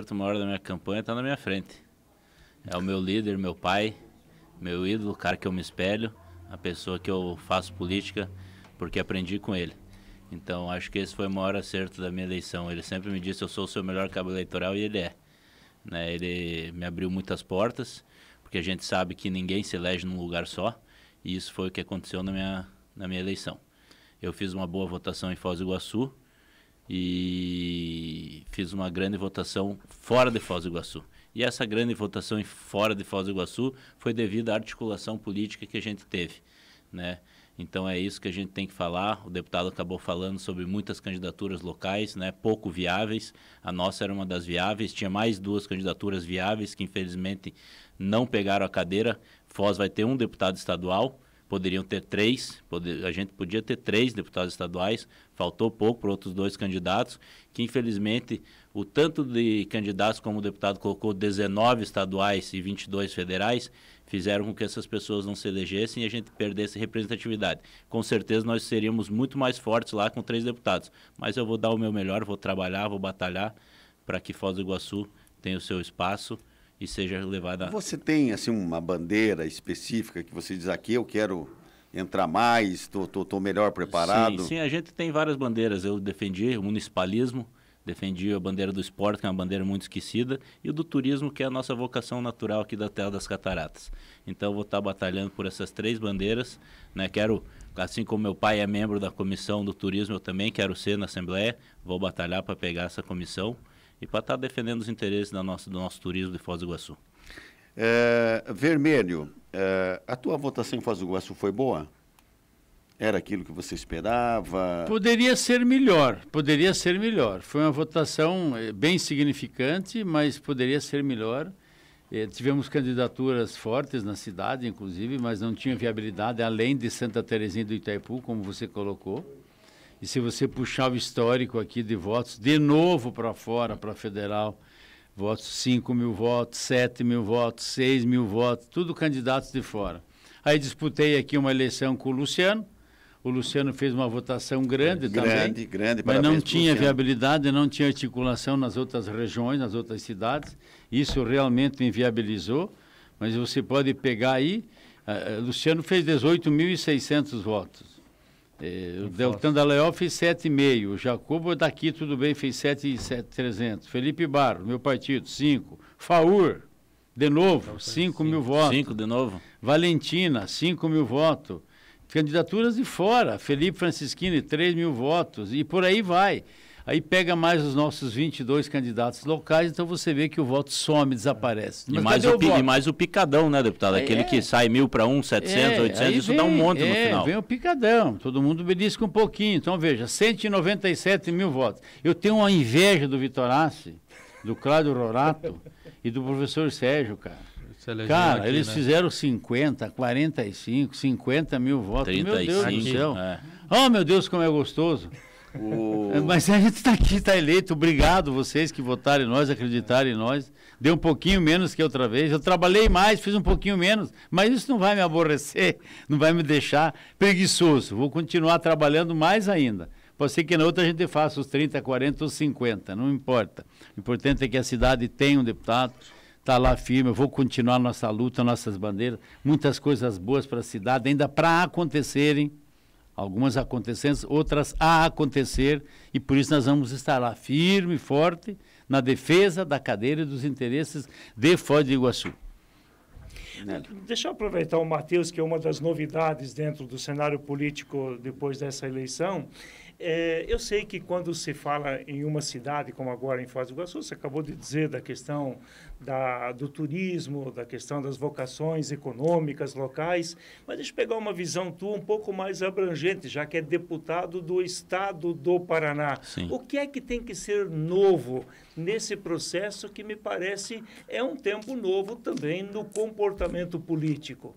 certo maior da minha campanha está na minha frente. É o meu líder, meu pai, meu ídolo, o cara que eu me espelho, a pessoa que eu faço política, porque aprendi com ele. Então, acho que esse foi o maior acerto da minha eleição. Ele sempre me disse, eu sou o seu melhor cabo eleitoral, e ele é. Né? Ele me abriu muitas portas, porque a gente sabe que ninguém se elege num lugar só, e isso foi o que aconteceu na minha, na minha eleição. Eu fiz uma boa votação em Foz do Iguaçu, e fiz uma grande votação fora de Foz do Iguaçu. E essa grande votação fora de Foz do Iguaçu foi devido à articulação política que a gente teve, né? Então é isso que a gente tem que falar. O deputado acabou falando sobre muitas candidaturas locais, né, pouco viáveis. A nossa era uma das viáveis, tinha mais duas candidaturas viáveis que infelizmente não pegaram a cadeira. Foz vai ter um deputado estadual, poderiam ter três, poder, a gente podia ter três deputados estaduais, faltou pouco para outros dois candidatos, que infelizmente o tanto de candidatos como o deputado colocou 19 estaduais e 22 federais, fizeram com que essas pessoas não se elegessem e a gente perdesse representatividade. Com certeza nós seríamos muito mais fortes lá com três deputados, mas eu vou dar o meu melhor, vou trabalhar, vou batalhar para que Foz do Iguaçu tenha o seu espaço e seja levada. A... Você tem assim uma bandeira específica que você diz aqui eu quero entrar mais, tô, tô, tô melhor preparado? Sim, sim, a gente tem várias bandeiras. Eu defendi o municipalismo, defendi a bandeira do esporte, que é uma bandeira muito esquecida, e o do turismo, que é a nossa vocação natural aqui da Terra das Cataratas. Então, eu vou estar batalhando por essas três bandeiras. Né? Quero, assim como meu pai é membro da comissão do turismo, eu também quero ser na Assembleia, vou batalhar para pegar essa comissão e para estar tá defendendo os interesses da nossa, do nosso turismo de Foz do Iguaçu. É, Vermelho, é, a tua votação em Foz do Iguaçu foi boa? Era aquilo que você esperava? Poderia ser melhor, poderia ser melhor. Foi uma votação eh, bem significante, mas poderia ser melhor. Eh, tivemos candidaturas fortes na cidade, inclusive, mas não tinha viabilidade além de Santa Terezinha do Itaipu, como você colocou. E se você puxar o histórico aqui de votos, de novo para fora, para federal, votos 5 mil votos, 7 mil votos, 6 mil votos, tudo candidatos de fora. Aí disputei aqui uma eleição com o Luciano. O Luciano fez uma votação grande, grande é, também. Grande, grande. Mas não tinha viabilidade, não tinha articulação nas outras regiões, nas outras cidades. Isso realmente inviabilizou. Mas você pode pegar aí, uh, Luciano fez 18.600 votos. É, o Deltan Daleó fez 7,5. O Jacobo daqui, tudo bem, fez 7,300. Felipe Barro, meu partido, 5. Faur, de novo, 5 mil votos. 5 de novo. Valentina, 5 mil votos. Candidaturas de fora. Felipe Francisquini, 3 mil votos. E por aí vai. Aí pega mais os nossos 22 candidatos locais, então você vê que o voto some, desaparece. e, mais o, o e mais o picadão, né, deputado? É, Aquele é, que sai mil para um, 700, é, 800, isso vem, dá um monte é, no final. vem o picadão, todo mundo belisca um pouquinho. Então, veja, 197 mil votos. Eu tenho uma inveja do Vitorace, do Cláudio Rorato e do professor Sérgio, cara. Cara, aqui, eles né? fizeram 50, 45, 50 mil votos. 35, meu Deus do céu. É. Oh, meu Deus, como é gostoso. O... É, mas a gente está aqui, está eleito. Obrigado vocês que votaram em nós, acreditaram em nós. Deu um pouquinho menos que outra vez. Eu trabalhei mais, fiz um pouquinho menos. Mas isso não vai me aborrecer, não vai me deixar preguiçoso. Vou continuar trabalhando mais ainda. Pode ser que na outra a gente faça os 30, 40 ou 50, não importa. O importante é que a cidade tenha um deputado, está lá firme. Eu vou continuar nossa luta, nossas bandeiras. Muitas coisas boas para a cidade, ainda para acontecerem Algumas acontecendo, outras a acontecer, e por isso nós vamos estar lá firme e forte na defesa da cadeira e dos interesses de Foz do Iguaçu. Deixa eu aproveitar o Matheus, que é uma das novidades dentro do cenário político depois dessa eleição, é, eu sei que quando se fala em uma cidade, como agora em Foz do Iguaçu, você acabou de dizer da questão da, do turismo, da questão das vocações econômicas locais, mas deixa eu pegar uma visão tua um pouco mais abrangente, já que é deputado do Estado do Paraná. Sim. O que é que tem que ser novo nesse processo que me parece é um tempo novo também no comportamento político?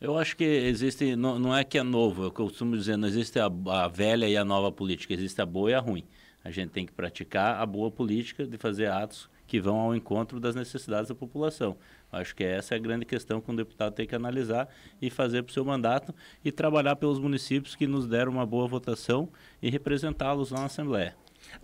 Eu acho que existe, não, não é que é novo, eu costumo dizer, não existe a, a velha e a nova política, existe a boa e a ruim. A gente tem que praticar a boa política de fazer atos que vão ao encontro das necessidades da população. Acho que essa é a grande questão que um deputado tem que analisar e fazer para o seu mandato e trabalhar pelos municípios que nos deram uma boa votação e representá-los na Assembleia.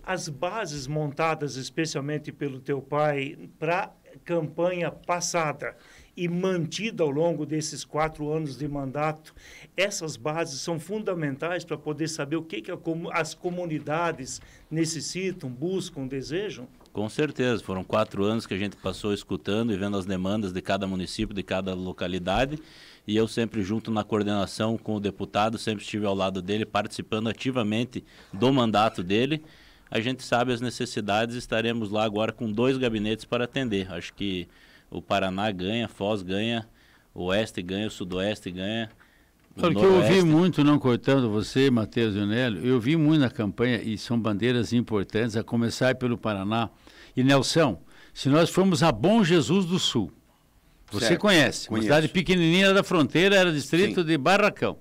As bases montadas especialmente pelo teu pai para a campanha passada e mantida ao longo desses quatro anos de mandato. Essas bases são fundamentais para poder saber o que, que as comunidades necessitam, buscam, desejam. Com certeza, foram quatro anos que a gente passou escutando e vendo as demandas de cada município, de cada localidade. E eu sempre junto na coordenação com o deputado, sempre estive ao lado dele, participando ativamente do mandato dele a gente sabe as necessidades, estaremos lá agora com dois gabinetes para atender. Acho que o Paraná ganha, Foz ganha, o Oeste ganha, o Sudoeste ganha. O Porque eu ouvi muito, não cortando você, Matheus e Nélio, eu vi muito na campanha, e são bandeiras importantes, a começar pelo Paraná. E Nelson, se nós formos a Bom Jesus do Sul, você certo. conhece, Conheço. uma cidade pequenininha da fronteira, era distrito Sim. de Barracão.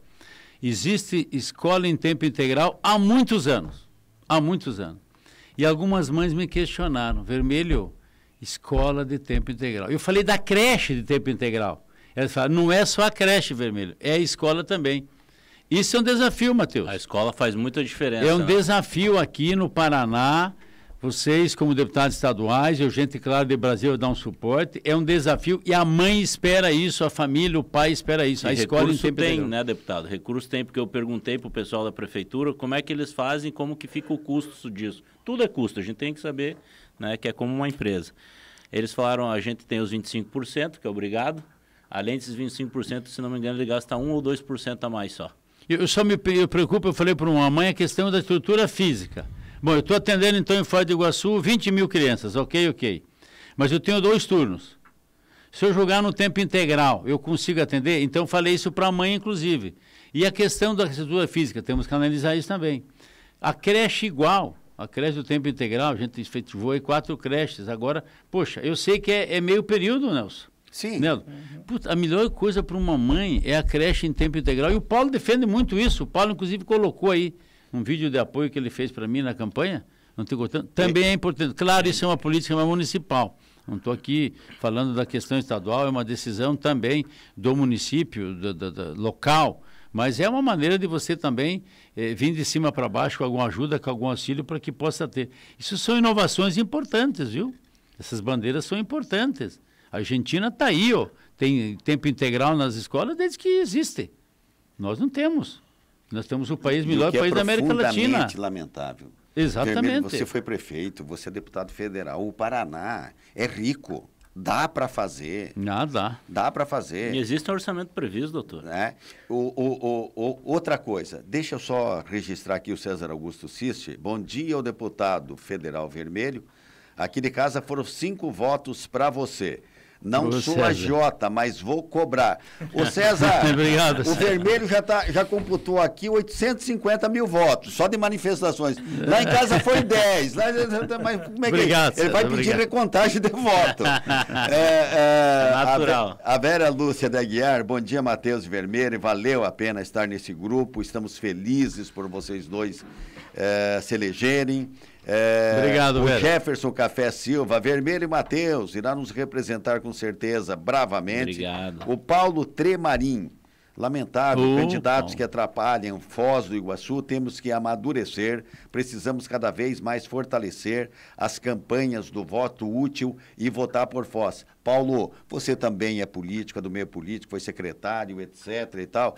Existe escola em tempo integral há muitos anos. Há muitos anos. E algumas mães me questionaram, Vermelho, escola de tempo integral. Eu falei da creche de tempo integral. Ela fala, não é só a creche, Vermelho, é a escola também. Isso é um desafio, Matheus. A escola faz muita diferença. É um né? desafio aqui no Paraná. Vocês, como deputados estaduais, eu, gente, claro, de Brasil, dá um suporte. É um desafio e a mãe espera isso, a família, o pai espera isso. E a escola em tempo tem, integral. né, deputado? Recurso tem, porque eu perguntei para o pessoal da prefeitura como é que eles fazem, como que fica o custo disso. Tudo é custo, a gente tem que saber né, que é como uma empresa. Eles falaram, a gente tem os 25%, que é obrigado. Além desses 25%, se não me engano, ele gasta 1 ou 2% a mais só. Eu só me eu preocupo, eu falei para uma mãe, a questão da estrutura física. Bom, eu estou atendendo então em Foz do Iguaçu 20 mil crianças, ok, ok. Mas eu tenho dois turnos. Se eu jogar no tempo integral, eu consigo atender? Então falei isso para a mãe, inclusive. E a questão da estrutura física, temos que analisar isso também. A creche igual. A creche do tempo integral, a gente efetivou aí quatro creches. Agora, poxa, eu sei que é, é meio período, Nelson. Sim. Nelson. Uhum. Puta, a melhor coisa para uma mãe é a creche em tempo integral. E o Paulo defende muito isso. O Paulo, inclusive, colocou aí um vídeo de apoio que ele fez para mim na campanha. Não tem contando. Também é importante. Claro, isso é uma política municipal. Não estou aqui falando da questão estadual, é uma decisão também do município, do, do, do local. Mas é uma maneira de você também eh, vir de cima para baixo com alguma ajuda, com algum auxílio para que possa ter. Isso são inovações importantes, viu? Essas bandeiras são importantes. A Argentina está aí, ó. Tem tempo integral nas escolas desde que existe. Nós não temos. Nós temos o é país melhor o país é da América Latina. lamentável. Exatamente. você foi prefeito, você é deputado federal. O Paraná é rico. Dá para fazer. Ah, dá. Dá para fazer. E existe um orçamento previsto, doutor. Né? O, o, o, outra coisa, deixa eu só registrar aqui o César Augusto Siste. Bom dia ao deputado federal vermelho. Aqui de casa foram cinco votos para você. Não Ô, sou a agiota, mas vou cobrar. O César, Obrigado, o César. Vermelho já, tá, já computou aqui 850 mil votos, só de manifestações. Lá em casa foi 10. Lá, tá, mas como é que Obrigado, Ele vai pedir obrigado. recontagem de voto. É, é, é, Natural. A, a Vera Lúcia da bom dia, Matheus Vermelho. Valeu a pena estar nesse grupo. Estamos felizes por vocês dois é, se elegerem. É, Obrigado, o Jefferson Café Silva, Vermelho e Matheus, irá nos representar com certeza, bravamente. Obrigado. O Paulo Tremarim. Lamentável, uh, candidatos bom. que atrapalham Foz do Iguaçu, temos que amadurecer, precisamos cada vez mais fortalecer as campanhas do voto útil e votar por Foz. Paulo, você também é político, do meio político, foi secretário, etc. e tal.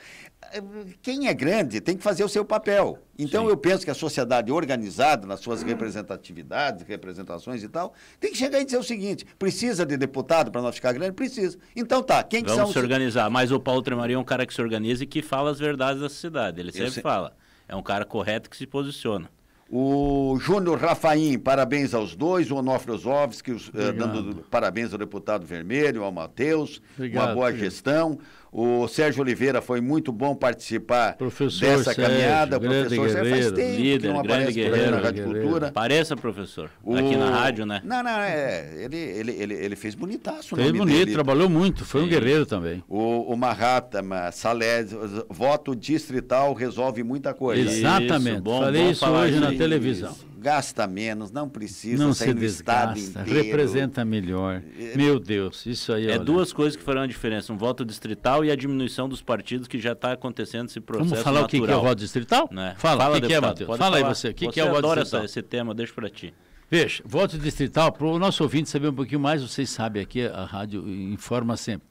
Quem é grande tem que fazer o seu papel. Então, Sim. eu penso que a sociedade organizada, nas suas representatividades, representações e tal, tem que chegar e dizer o seguinte: precisa de deputado para nós ficar grande? Precisa. Então, tá. Quem Vamos que são se organizar. Mas o Paulo Tremari é um cara que se organiza e que fala as verdades da sociedade. Ele sempre se... fala. É um cara correto que se posiciona. O Júnior Rafaim, parabéns aos dois. O Onofre Osovski, eh, dando parabéns ao deputado Vermelho, ao Matheus. Uma boa gestão. O Sérgio Oliveira foi muito bom participar professor dessa Sérgio, caminhada. professor Sérgio faz tempo líder, que não aparece na Rádio Cultura. Pareça, professor. O... Aqui na rádio, né? Não, não, é. Ele, ele, ele, ele fez bonitaço. Né, fez bonito, dele. trabalhou muito, foi Sim. um guerreiro também. O, o Mahatma, Salés, voto distrital resolve muita coisa. Exatamente. Isso, bom, Falei bom isso hoje na isso. televisão gasta menos, não precisa não se é desgasta, representa melhor. É, Meu Deus, isso aí é É duas coisas que farão a diferença: um voto distrital e a diminuição dos partidos que já está acontecendo esse processo. Vamos falar natural. o que, é o voto distrital? Né? Fala, Fala, o que, deputado, que é, Matheus? Fala falar. aí você, o que, que é o voto distrital? Esse tema, deixa para ti. Veja, voto distrital, para o nosso ouvinte saber um pouquinho mais, vocês sabem aqui, a rádio informa sempre.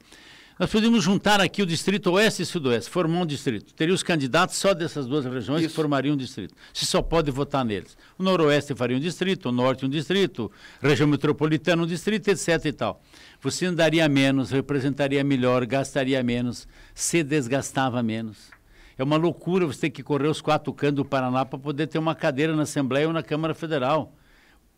Nós podíamos juntar aqui o distrito oeste e sudoeste, formar um distrito. Teria os candidatos só dessas duas regiões Isso. que formariam um distrito. Se só pode votar neles. O noroeste faria um distrito, o norte um distrito, região metropolitana um distrito, etc e tal. Você andaria menos, representaria melhor, gastaria menos, se desgastava menos. É uma loucura você ter que correr os quatro cantos do Paraná para poder ter uma cadeira na Assembleia ou na Câmara Federal.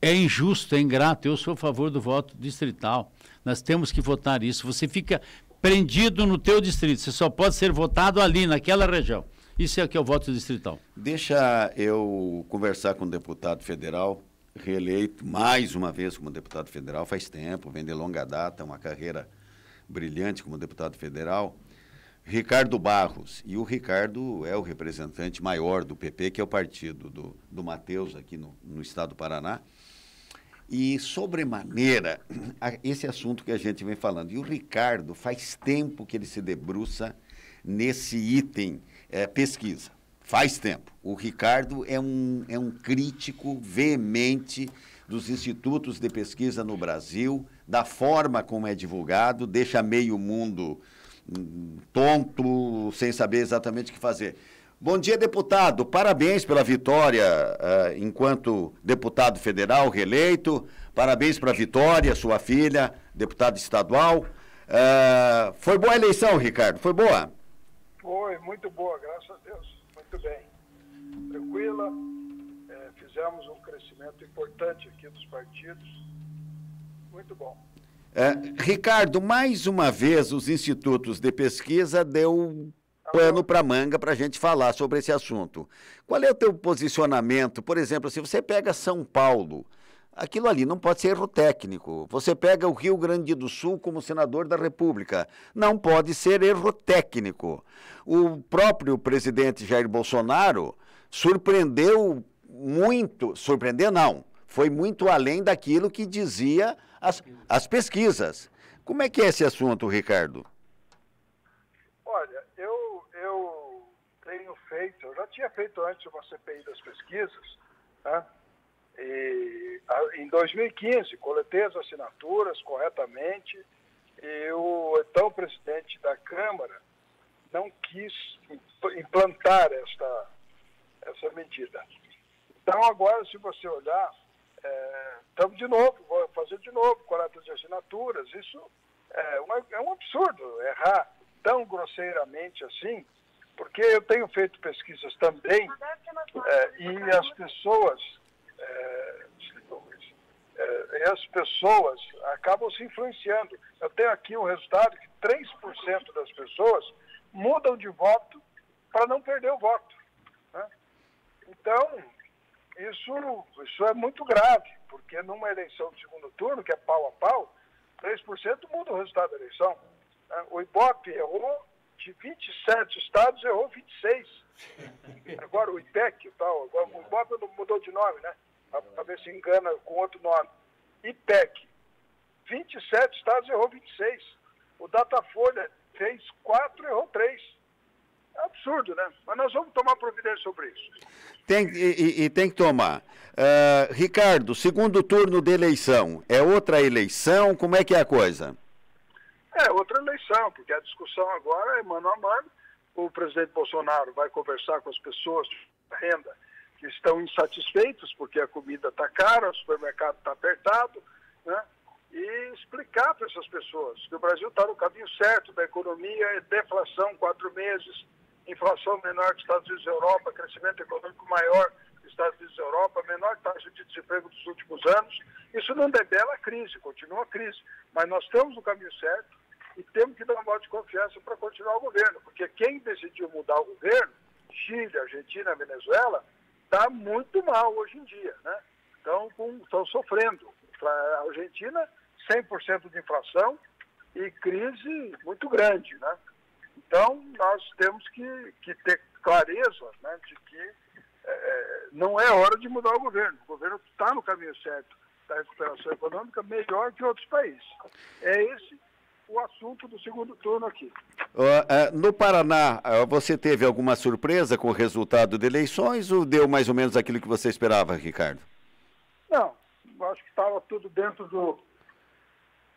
É injusto, é ingrato. Eu sou a favor do voto distrital. Nós temos que votar isso. Você fica prendido no teu distrito. Você só pode ser votado ali, naquela região. Isso é o que é o voto distrital. Deixa eu conversar com o deputado federal, reeleito mais uma vez como deputado federal, faz tempo, vem de longa data, uma carreira brilhante como deputado federal. Ricardo Barros. E o Ricardo é o representante maior do PP, que é o partido do, do Matheus aqui no, no estado do Paraná. E, sobremaneira, esse assunto que a gente vem falando. E o Ricardo, faz tempo que ele se debruça nesse item é, pesquisa. Faz tempo. O Ricardo é um, é um crítico veemente dos institutos de pesquisa no Brasil, da forma como é divulgado, deixa meio mundo hum, tonto, sem saber exatamente o que fazer. Bom dia, deputado. Parabéns pela vitória uh, enquanto deputado federal reeleito. Parabéns para a Vitória, sua filha, deputada estadual. Uh, foi boa a eleição, Ricardo? Foi boa? Foi, muito boa, graças a Deus. Muito bem. Tranquila. É, fizemos um crescimento importante aqui dos partidos. Muito bom. É, Ricardo, mais uma vez os institutos de pesquisa deu Tá pano para manga para a gente falar sobre esse assunto. Qual é o teu posicionamento? Por exemplo, se você pega São Paulo, aquilo ali não pode ser erro técnico. Você pega o Rio Grande do Sul como senador da República, não pode ser erro técnico. O próprio presidente Jair Bolsonaro surpreendeu muito, surpreendeu não, foi muito além daquilo que dizia as, as pesquisas. Como é que é esse assunto, Ricardo? feito, eu já tinha feito antes uma CPI das pesquisas, né? E, em 2015, coletei as assinaturas corretamente e o então presidente da Câmara não quis implantar esta, essa medida. Então, agora, se você olhar, é, estamos de novo, vou fazer de novo coleta de assinaturas. Isso é, uma, é um absurdo errar tão grosseiramente assim porque eu tenho feito pesquisas também é, e as pessoas, é, é as pessoas acabam se influenciando. Eu tenho aqui um resultado que 3% das pessoas mudam de voto para não perder o voto. Né? Então, isso, isso é muito grave, porque numa eleição de segundo turno, que é pau a pau, 3% muda o resultado da eleição. Né? O Ibope errou de 27 estados, errou 26. Agora o IPEC e tal, agora o Ibop mudou de nome, né? Para ver se engana com outro nome. IPEC, 27 estados, errou 26. O Datafolha fez 4, errou 3. É absurdo, né? Mas nós vamos tomar providência sobre isso. Tem, e, e tem que tomar. Uh, Ricardo, segundo turno de eleição, é outra eleição? Como é que é a coisa? É outra eleição, porque a discussão agora é mano a mano. O presidente Bolsonaro vai conversar com as pessoas de renda que estão insatisfeitos porque a comida está cara, o supermercado está apertado, né? e explicar para essas pessoas que o Brasil está no caminho certo da economia, é deflação quatro meses, inflação menor que Estados Unidos e Europa, crescimento econômico maior que Estados Unidos e Europa, menor taxa de desemprego dos últimos anos. Isso não debela a crise, continua a crise, mas nós estamos no caminho certo e temos que dar um voto de confiança para continuar o governo, porque quem decidiu mudar o governo, Chile, Argentina, Venezuela, está muito mal hoje em dia, né? Estão, sofrendo. A Argentina, 100% de inflação e crise muito grande, né? Então, nós temos que, que ter clareza né, de que é, é não é hora de mudar o governo. O governo está no caminho certo da recuperação econômica, melhor que outros países. É esse o assunto do segundo turno aqui. Uh, uh, no Paraná, uh, você teve alguma surpresa com o resultado de eleições ou deu mais ou menos aquilo que você esperava, Ricardo? Não, acho que estava tudo dentro do,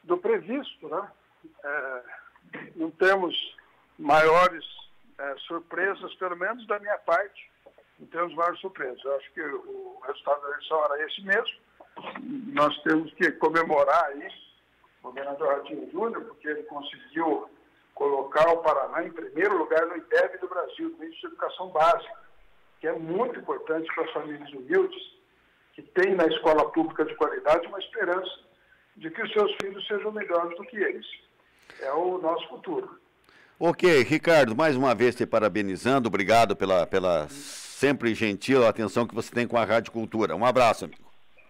do previsto, né? É, não temos maiores é, surpresas, pelo menos da minha parte, não temos maiores surpresas. Eu acho que o resultado da eleição era esse mesmo. Nós temos que comemorar isso governador Ratinho Júnior, porque ele conseguiu colocar o Paraná em primeiro lugar no IDEB do Brasil, no índice de educação básica, que é muito importante para as famílias humildes, que têm na escola pública de qualidade uma esperança de que os seus filhos sejam melhores do que eles. É o nosso futuro. Ok, Ricardo, mais uma vez te parabenizando, obrigado pela, pela sempre gentil atenção que você tem com a Rádio Cultura. Um abraço, amigo.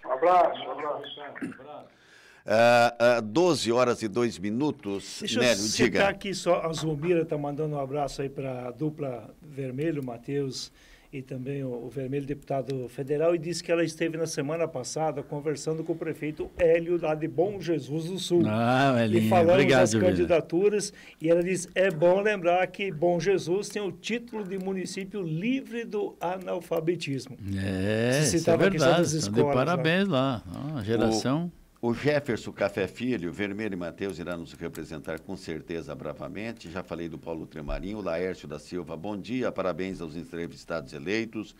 Um abraço, um abraço. Um abraço. Uh, uh, 12 horas e 2 minutos, Deixa Nélio, eu citar diga. aqui só, a Zumira está mandando um abraço aí para a dupla Vermelho, Matheus, e também o, o, Vermelho Deputado Federal, e disse que ela esteve na semana passada conversando com o prefeito Hélio, lá de Bom Jesus do Sul. Ah, Elinha, e falando obrigado, das candidaturas, e ela diz, é bom lembrar que Bom Jesus tem o título de município livre do analfabetismo. É, Se isso é verdade, tá escolas, de né? parabéns lá, lá a geração... O o Jefferson Café Filho, Vermelho e Matheus irá nos representar com certeza bravamente. Já falei do Paulo Tremarinho, Laércio da Silva. Bom dia, parabéns aos entrevistados eleitos.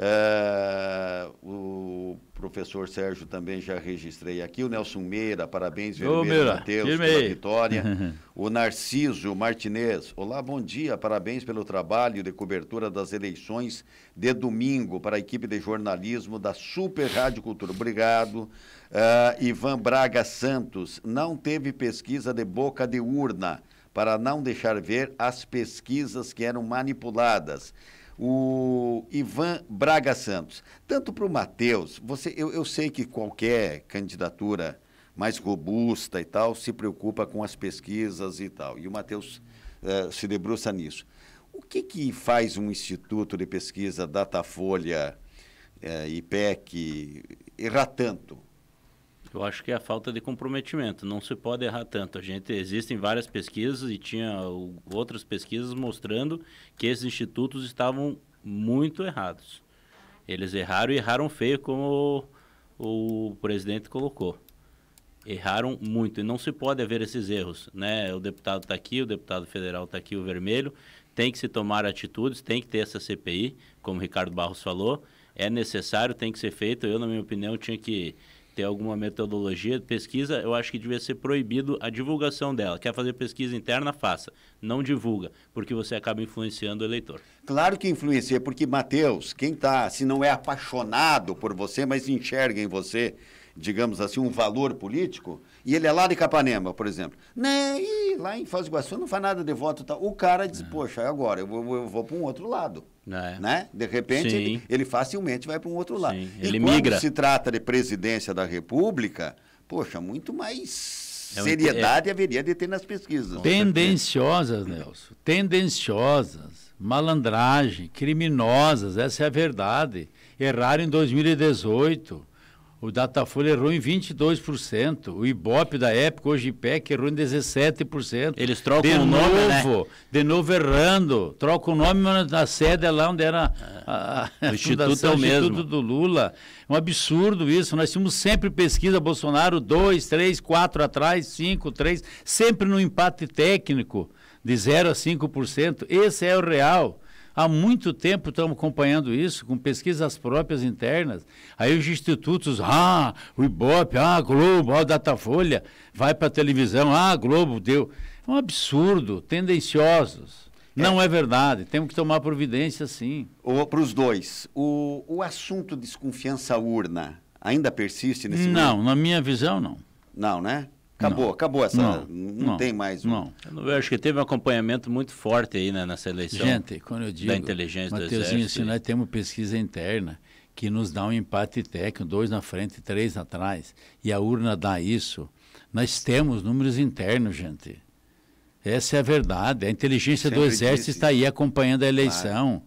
É, o professor Sérgio também já registrei aqui. O Nelson Meira, parabéns, Ô, Vermelho Matheus, pela vitória. o Narciso Martinez, olá, bom dia, parabéns pelo trabalho de cobertura das eleições de domingo para a equipe de jornalismo da Super Rádio Cultura. Obrigado. Uh, Ivan Braga Santos, não teve pesquisa de boca de urna para não deixar ver as pesquisas que eram manipuladas o Ivan Braga Santos. Tanto para o Matheus, eu, eu sei que qualquer candidatura mais robusta e tal se preocupa com as pesquisas e tal, e o Matheus eh, se debruça nisso. O que, que faz um instituto de pesquisa Datafolha, IPEC, eh, errar tanto? Eu acho que é a falta de comprometimento. Não se pode errar tanto. A gente existem várias pesquisas e tinha outras pesquisas mostrando que esses institutos estavam muito errados. Eles erraram e erraram feio, como o, o presidente colocou. Erraram muito e não se pode haver esses erros, né? O deputado está aqui, o deputado federal está aqui, o vermelho. Tem que se tomar atitudes, tem que ter essa CPI, como o Ricardo Barros falou. É necessário, tem que ser feito. Eu, na minha opinião, tinha que ter alguma metodologia de pesquisa, eu acho que devia ser proibido a divulgação dela. Quer fazer pesquisa interna, faça. Não divulga, porque você acaba influenciando o eleitor. Claro que influencia, porque, Matheus, quem está, se não é apaixonado por você, mas enxerga em você, digamos assim, um valor político, e ele é lá de Capanema, por exemplo. Né, e lá em Foz do Iguaçu não faz nada de voto. Tá. O cara diz, é. poxa, agora eu vou, eu vou para um outro lado. É. Né? De repente, ele, ele, facilmente vai para um outro lado. Sim. Ele e quando migra. se trata de presidência da República, poxa, muito mais é um, seriedade é, haveria de ter nas pesquisas. Tendenciosas, Nelson. Tendenciosas, malandragem, criminosas, essa é a verdade. Erraram em 2018 o Datafolha errou em 22%. O Ibope da época, hoje IPEC, errou em 17%. Eles trocam de o novo, nome, né? De novo errando. Trocam o nome, mas na sede é lá onde era a, a, o Instituto fundação, é o mesmo. Instituto do Lula. Um absurdo isso. Nós tínhamos sempre pesquisa Bolsonaro dois, três, quatro atrás, cinco, três, sempre no empate técnico de 0 a 5%. Esse é o real. Há muito tempo estamos acompanhando isso, com pesquisas próprias internas. Aí os institutos, ah, o Ibope, ah, Globo, ah, Datafolha, vai para a televisão, ah, Globo deu. É um absurdo, tendenciosos. É. Não é verdade, temos que tomar providência sim. Para os dois, o, o assunto de desconfiança urna ainda persiste nesse Não, momento? na minha visão não. Não, né? Acabou, não. acabou essa. Não, não, não tem mais. Um... Não. Eu acho que teve um acompanhamento muito forte aí né, nessa eleição. Gente, quando eu digo. Da inteligência Mateuzinho, do se nós temos pesquisa interna que nos dá um empate técnico, dois na frente, três atrás, e a urna dá isso, nós temos números internos, gente. Essa é a verdade. A inteligência Sempre do Exército disse. está aí acompanhando a eleição. Claro.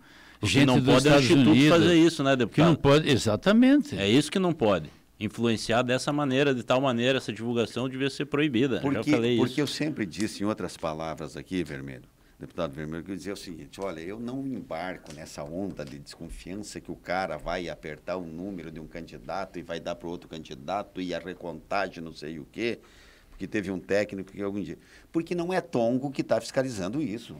Gente não dos pode Estados Unidos, fazer isso, né, deputado? Que não pode, exatamente. É isso que não pode influenciar dessa maneira, de tal maneira, essa divulgação devia ser proibida. Porque, Já falei porque isso. eu sempre disse, em outras palavras aqui, Vermelho, deputado Vermelho, que eu dizia o seguinte, olha, eu não embarco nessa onda de desconfiança que o cara vai apertar o número de um candidato e vai dar para outro candidato e a recontagem não sei o quê, porque teve um técnico que algum dia... Porque não é Tongo que está fiscalizando isso.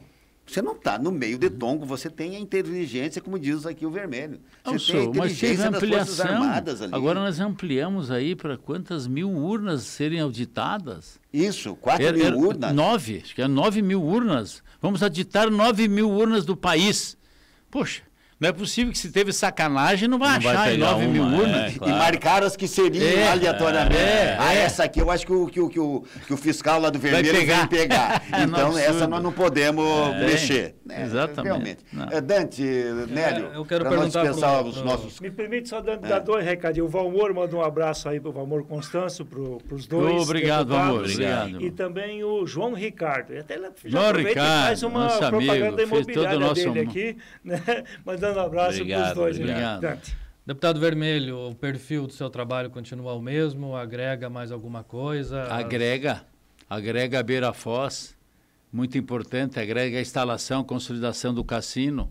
Você não está no meio de tongo, você tem a inteligência, como diz aqui o vermelho. Você Nossa, tem a inteligência mas teve das Armadas ali. Agora nós ampliamos aí para quantas mil urnas serem auditadas. Isso, 4 era, mil era urnas. 9, acho que é 9 mil urnas. Vamos auditar 9 mil urnas do país. Poxa, não é possível que se teve sacanagem não vai não achar vai em 9 mil uma, urnas. É, claro. E marcaram as que seriam é, aleatoriamente. É, ah, é. essa aqui eu acho que o, que, o, que, o, que o fiscal lá do vermelho vai pegar. pegar. É então essa nós não podemos é, mexer. Exatamente. Realmente. Dante, Nélio, eu quero perguntar pro, os nossos... Me permite só dar, dar dois recadinhos. O Valmor manda um abraço aí para o Valmor Constanço, para os dois. Obrigado, Valmor. Obrigado. E também o João Ricardo. E até ele já João Ricardo, faz uma propaganda amigo, imobiliária nosso... dele aqui, né? mandando grande abraço para os dois. Obrigado. obrigado. Deputado Vermelho, o perfil do seu trabalho continua o mesmo? Agrega mais alguma coisa? Agrega. Agrega a Beira Foz, muito importante. Agrega a instalação, consolidação do cassino.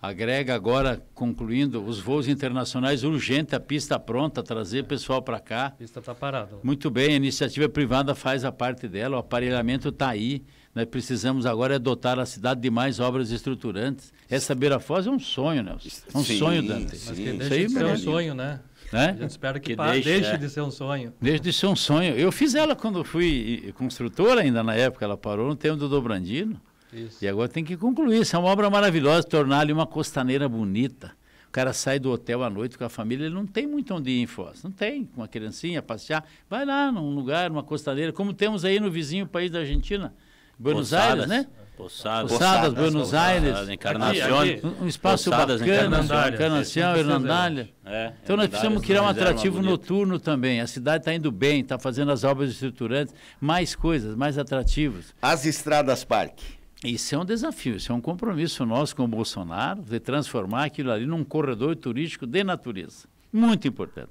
Agrega agora, concluindo, os voos internacionais urgente, a pista pronta, trazer é. pessoal para cá. A pista está parada. Muito bem, a iniciativa privada faz a parte dela, o aparelhamento está aí. Nós precisamos agora é dotar a cidade de mais obras estruturantes. Essa é beira-foz é um sonho, Nelson. Né? É um sim, sonho, Dante. Sim, Mas que deixa de ser um sonho, né? né? A gente espera que, que pá, deixe, deixe é. de ser um sonho. Deixe de ser um sonho. Eu fiz ela quando fui construtora ainda na época, ela parou no tempo do Dobrandino. Isso. E agora tem que concluir. Isso é uma obra maravilhosa, tornar ali uma costaneira bonita. O cara sai do hotel à noite com a família, ele não tem muito onde ir em Foz. Não tem, com a criancinha, passear. Vai lá num lugar, numa costaneira, como temos aí no vizinho país da Argentina. Né? Buenos Aires, né? Poçadas, Poçadas Buenos Aires. Encarnação. Um, um espaço Poçadas, bacana, né? Encarnação, Hernandália. É, então nós precisamos criar um atrativo noturno também. A cidade está indo bem, está fazendo as obras estruturantes, mais coisas, mais atrativos. As estradas parque. Isso é um desafio, isso é um compromisso nosso com o Bolsonaro, de transformar aquilo ali num corredor turístico de natureza. Muito importante.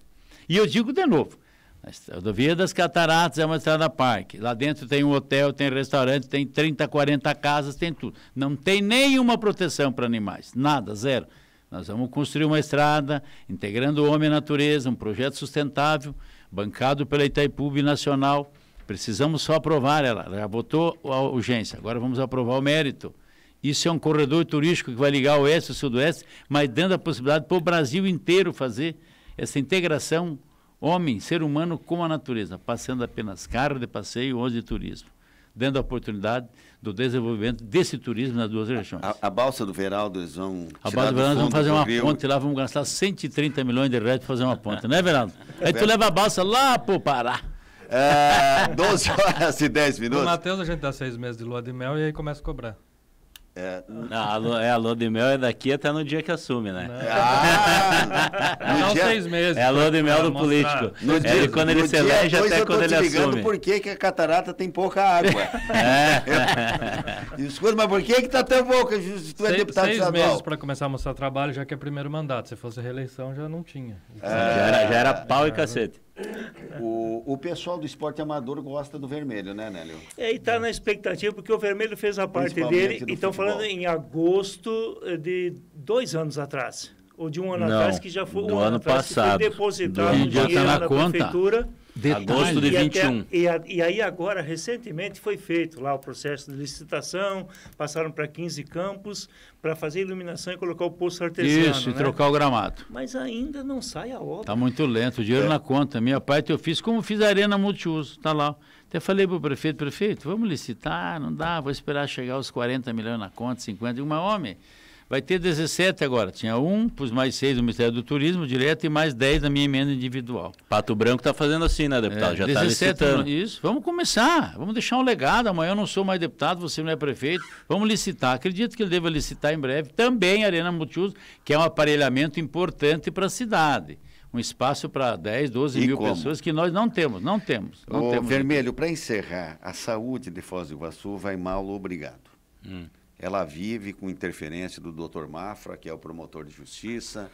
E eu digo de novo, a rodovia das Cataratas é uma estrada parque. Lá dentro tem um hotel, tem restaurante, tem 30, 40 casas, tem tudo. Não tem nenhuma proteção para animais, nada, zero. Nós vamos construir uma estrada integrando o homem à natureza, um projeto sustentável, bancado pela Itaipu Nacional. Precisamos só aprovar ela. Já votou a urgência, agora vamos aprovar o mérito. Isso é um corredor turístico que vai ligar o oeste e o sudoeste, mas dando a possibilidade para o Brasil inteiro fazer essa integração Homem, ser humano com a natureza, passando apenas carro de passeio ou de turismo, dando a oportunidade do desenvolvimento desse turismo nas duas regiões. A, a balsa do Veraldo, eles vão. A balsa do Veraldo, do vamos fazer uma rio. ponte lá, vamos gastar 130 milhões de reais para fazer uma ponte, né, Veraldo? Aí tu leva a balsa lá para o Pará. É, 12 horas e 10 minutos. O Matheus, a gente dá seis meses de lua de mel e aí começa a cobrar. É. Não, a lua, é, a lua de mel é daqui até no dia que assume, né? Não. Ah, não dia... seis meses. É a lua de mel do político. No é, dia, é quando ele se elege até quando ele assume. por que, que a catarata tem pouca água. É. Escuta, mas por que que tá tão pouca? Se tu é seis, deputado seis estadual. meses para começar a mostrar trabalho, já que é primeiro mandato. Se fosse reeleição, já não tinha. É. Já, era, já era pau e é. cacete. O, o pessoal do esporte amador gosta do vermelho, né, Nélio? É, e está na expectativa, porque o vermelho fez a parte dele. Então, falando em agosto eh, de dois anos atrás, ou de um ano não, atrás, que já foi. Do um ano, ano atrás, passado. Que foi depositado do, tá dinheiro na, na prefeitura. Detalhe. Agosto de e 21. Até, e, a, e aí agora, recentemente, foi feito lá o processo de licitação, passaram para 15 campos para fazer iluminação e colocar o poço artesiano. Isso, e né? trocar o gramado. Mas ainda não sai a obra. Está muito lento, o dinheiro é. na conta. Minha parte eu fiz como fiz a arena multiuso, está lá. Até falei para o prefeito, prefeito, vamos licitar, não dá, vou esperar chegar os 40 milhões na conta, 50, e uma homem... Vai ter 17 agora. Tinha um, pus mais seis do Ministério do Turismo direto e mais 10 da minha emenda individual. Pato Branco está fazendo assim, né, deputado? É, Já está licitando. Isso. Vamos começar. Vamos deixar um legado. Amanhã eu não sou mais deputado, você não é prefeito. Vamos licitar. Acredito que ele deva licitar em breve. Também a Arena Multiuso, que é um aparelhamento importante para a cidade um espaço para 10, 12 e mil como? pessoas que nós não temos, não temos. Não Ô, temos Vermelho, para encerrar, a saúde de Foz do Iguaçu vai mal, obrigado. Hum ela vive com interferência do Dr. Mafra, que é o promotor de justiça,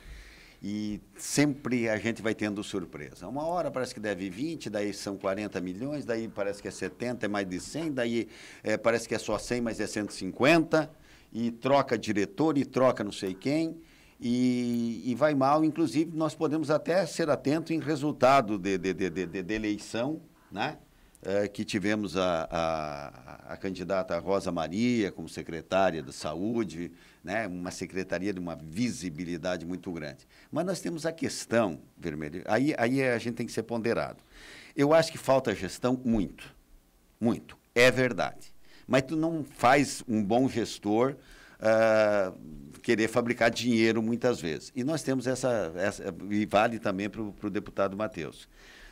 e sempre a gente vai tendo surpresa. Uma hora parece que deve 20, daí são 40 milhões, daí parece que é 70, é mais de 100, daí é, parece que é só 100, mas é 150, e troca diretor, e troca não sei quem, e, e vai mal. Inclusive, nós podemos até ser atentos em resultado de, de, de, de, de eleição, né? é, que tivemos a, a, a, candidata Rosa Maria como secretária da Saúde, né, uma secretaria de uma visibilidade muito grande. Mas nós temos a questão, Vermelho, aí, aí a gente tem que ser ponderado. Eu acho que falta gestão muito, muito, é verdade. Mas tu não faz um bom gestor Uh, querer fabricar dinheiro muitas vezes. E nós temos essa, essa e vale também para o deputado Matheus.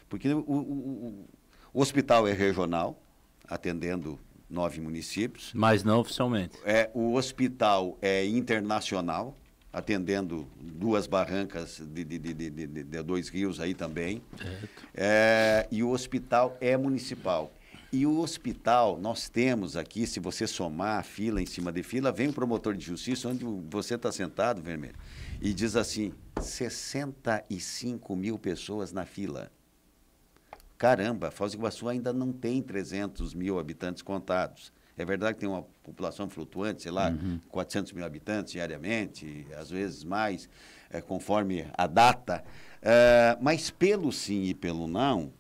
Porque o, o, o hospital é regional, atendendo nove municípios. Mas não oficialmente. É, o hospital é internacional, atendendo duas barrancas de, de, de, de, de dois rios aí também. É, e o hospital é municipal. E o hospital, nós temos aqui, se você somar fila em cima de fila, vem o um promotor de justiça, onde você está sentado, vermelho, e diz assim: 65 mil pessoas na fila. Caramba, Foz do Iguaçu ainda não tem 300 mil habitantes contados. É verdade que tem uma população flutuante, sei lá, uhum. 400 mil habitantes diariamente, às vezes mais, é, conforme a data. É, mas pelo sim e pelo não,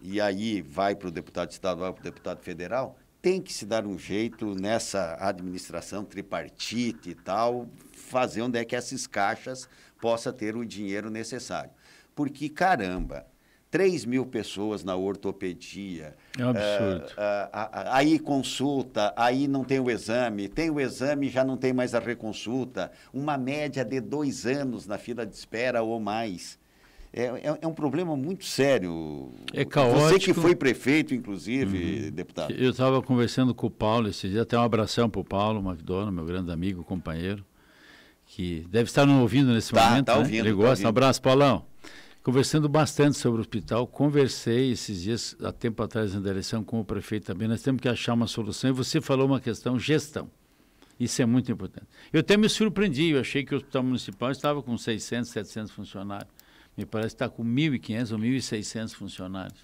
e aí vai para o deputado estadual, para o deputado federal, tem que se dar um jeito nessa administração tripartite e tal, fazer onde é que essas caixas possa ter o dinheiro necessário. Porque, caramba, 3 mil pessoas na ortopedia. É um ah, absurdo. Ah, ah, aí consulta, aí não tem o exame, tem o exame já não tem mais a reconsulta. Uma média de dois anos na fila de espera ou mais. É, é, é um problema muito sério. É caótico. Você que foi prefeito, inclusive, uhum. deputado. Eu estava conversando com o Paulo esse dia, até um abração para o Paulo McDonough, meu grande amigo, companheiro, que deve estar nos ouvindo nesse tá, momento. Está né? ouvindo. Ele tá gosta. ouvindo. Um abraço, Paulão conversando bastante sobre o hospital. Conversei esses dias, há tempo atrás, na direção com o prefeito também. Nós temos que achar uma solução. E você falou uma questão, gestão. Isso é muito importante. Eu até me surpreendi. Eu achei que o hospital municipal estava com 600, 700 funcionários. Me parece que está com 1.500 ou 1.600 funcionários.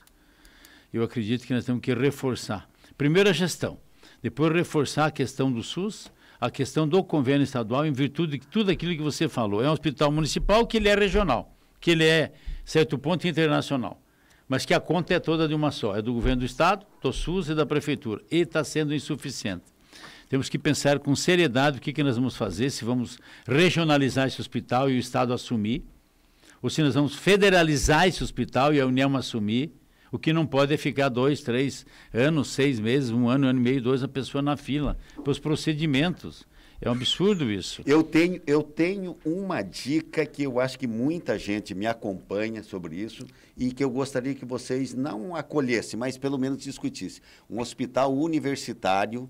Eu acredito que nós temos que reforçar. Primeiro a gestão. Depois reforçar a questão do SUS, a questão do convênio estadual, em virtude de tudo aquilo que você falou. É um hospital municipal que ele é regional que ele é, certo ponto, internacional, mas que a conta é toda de uma só, é do governo do Estado, do SUS e da Prefeitura, e está sendo insuficiente. Temos que pensar com seriedade o que, que nós vamos fazer, se vamos regionalizar esse hospital e o Estado assumir, ou se nós vamos federalizar esse hospital e a União assumir, o que não pode é ficar dois, três anos, seis meses, um ano, um ano e meio, dois, a pessoa na fila, para os procedimentos. É um absurdo isso. Eu tenho, eu tenho uma dica que eu acho que muita gente me acompanha sobre isso e que eu gostaria que vocês não acolhessem, mas pelo menos discutissem. Um hospital universitário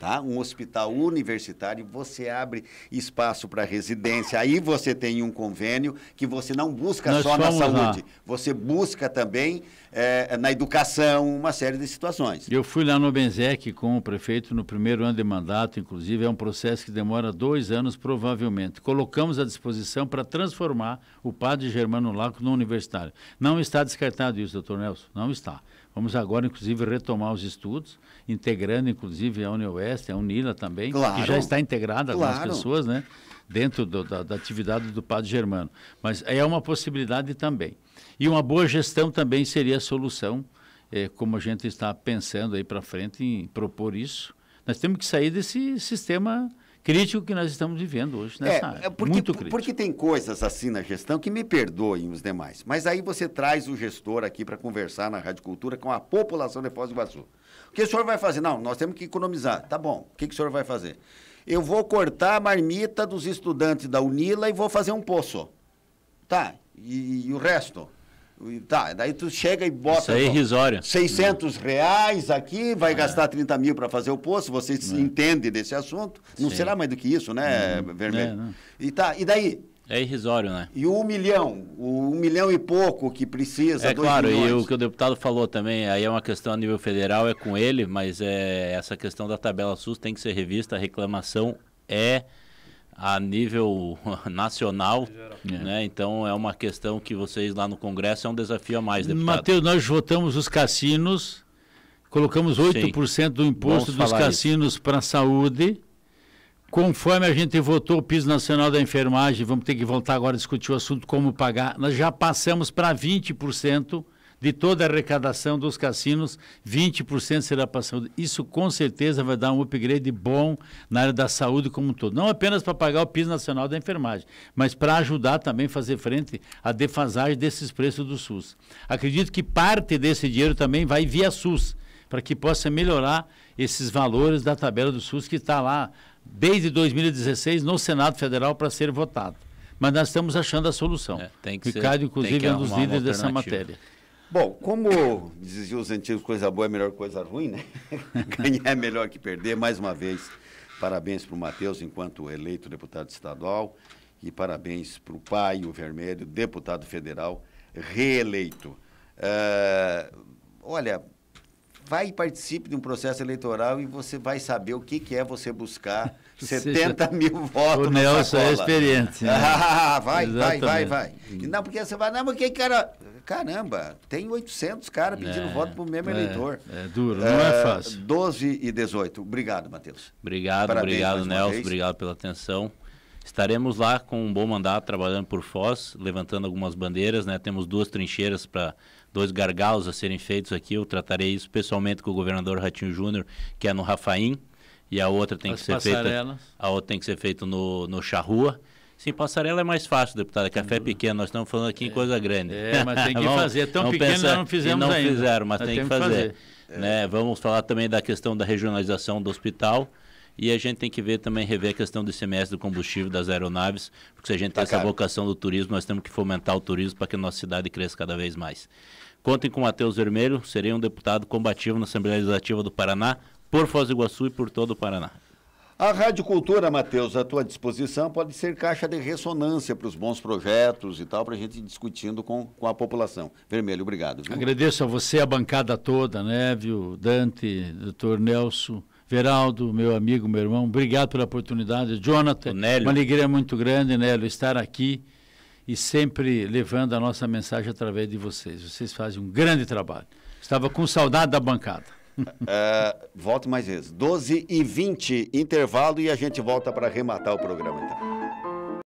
tá? Um hospital universitário, você abre espaço para residência, aí você tem um convênio que você não busca Nós só na saúde, lá. você busca também é, na educação, uma série de situações. Eu fui lá no Benzec com o prefeito no primeiro ano de mandato, inclusive, é um processo que demora dois anos, provavelmente. Colocamos à disposição para transformar o padre Germano Laco no universitário. Não está descartado isso, doutor Nelson, não está. Vamos agora, inclusive, retomar os estudos, integrando, inclusive, a UniOeste, a UNILA também, claro. que já está integrada claro. algumas pessoas, né? Dentro do, da, da, atividade do Padre Germano. Mas é uma possibilidade também. E uma boa gestão também seria a solução, eh, como a gente está pensando aí para frente em propor isso. Nós temos que sair desse sistema crítico que nós estamos vivendo hoje é, nessa é, área. Porque, Muito crítico. Porque tem coisas assim na gestão que me perdoem os demais. Mas aí você traz o gestor aqui para conversar na Rádio Cultura com a população de Foz do Iguaçu. O que o senhor vai fazer? Não, nós temos que economizar. Tá bom, o que, que o senhor vai fazer? Eu vou cortar a marmita dos estudantes da Unila e vou fazer um poço. Tá, e, e o resto? Tá, daí tu chega e bota. Isso é irrisório. 600 não. reais aqui, vai é. gastar 30 mil para fazer o poço, você é. entende desse assunto. Não Sim. será mais do que isso, né, não. Vermelho? É, e, tá, e daí? É irrisório, né? E um milhão, um milhão e pouco que precisa. É claro, milhões. e o que o deputado falou também, aí é uma questão a nível federal, é com ele, mas é essa questão da tabela SUS tem que ser revista, a reclamação é a nível nacional. É. Né? Então é uma questão que vocês lá no Congresso é um desafio a mais, deputado. Matheus, nós votamos os cassinos, colocamos 8% Sim. do imposto Vamos dos cassinos para a saúde. Conforme a gente votou o piso nacional da enfermagem, vamos ter que voltar agora a discutir o assunto como pagar. Nós já passamos para 20% de toda a arrecadação dos cassinos, 20% será para a saúde. Isso com certeza vai dar um upgrade bom na área da saúde como um todo. Não apenas para pagar o PIS nacional da enfermagem, mas para ajudar também a fazer frente à defasagem desses preços do SUS. Acredito que parte desse dinheiro também vai via SUS, para que possa melhorar esses valores da tabela do SUS que está lá desde 2016 no Senado Federal para ser votado mas nós estamos achando a solução. É, tem que Ricardo, ser, inclusive, é um dos líderes dessa matéria. Bom, como diziam os antigos, coisa boa é melhor coisa ruim, né? Ganhar é melhor que perder. Mais uma vez, parabéns para o Matheus, enquanto eleito deputado estadual, e parabéns para o pai, o Vermelho, deputado federal, reeleito. Uh, olha, vai e participe de um processo eleitoral e você vai saber o que, que é você buscar 70 Seja, mil votos o Nelson é sacola. é experiente. Né? Ah, vai, vai, vai, vai. não, porque você vai, não, porque cara... Caramba, tem 800 caras pedindo é, voto para o mesmo é, eleitor. É duro, não é ah, fácil. 12 e 18. Obrigado, Matheus. Obrigado, Parabéns, obrigado, Nelson. Obrigado pela atenção. Estaremos lá com um bom mandato, trabalhando por Foz, levantando algumas bandeiras, né? Temos duas trincheiras para dois gargalos a serem feitos aqui. Eu tratarei isso pessoalmente com o governador Ratinho Júnior, que é no Rafaim, e a outra tem As que ser passarelas. feita. A outra tem que ser feita no, no Charrua. Sim, passarela é mais fácil, deputada. É café é pequeno, nós estamos falando aqui é, em coisa grande. É, mas tem que fazer. É tão pequeno pensar, nós não fizemos não ainda. Não fizeram, mas tem que fazer. fazer. Né? Vamos falar também da questão da regionalização do hospital. E a gente tem que ver também, rever a questão do semestre do combustível das aeronaves, porque se a gente tá tem essa vocação do turismo, nós temos que fomentar o turismo para que a nossa cidade cresça cada vez mais. Contem com o Matheus Vermelho, serei um deputado combativo na Assembleia Legislativa do Paraná, por Foz do Iguaçu e por todo o Paraná. A Rádio Cultura, Matheus, à tua disposição, pode ser caixa de ressonância para os bons projetos e tal, para a gente ir discutindo com, com a população. Vermelho, obrigado. Viu? Agradeço a você, a bancada toda, né, viu? Dante, doutor Nelson, Veraldo, meu amigo, meu irmão, obrigado pela oportunidade. Jonathan, uma alegria muito grande, Nélio, estar aqui e sempre levando a nossa mensagem através de vocês. Vocês fazem um grande trabalho. Estava com saudade da bancada. é, mais vezes. 12 e 20, intervalo, e a gente volta para arrematar o programa, então.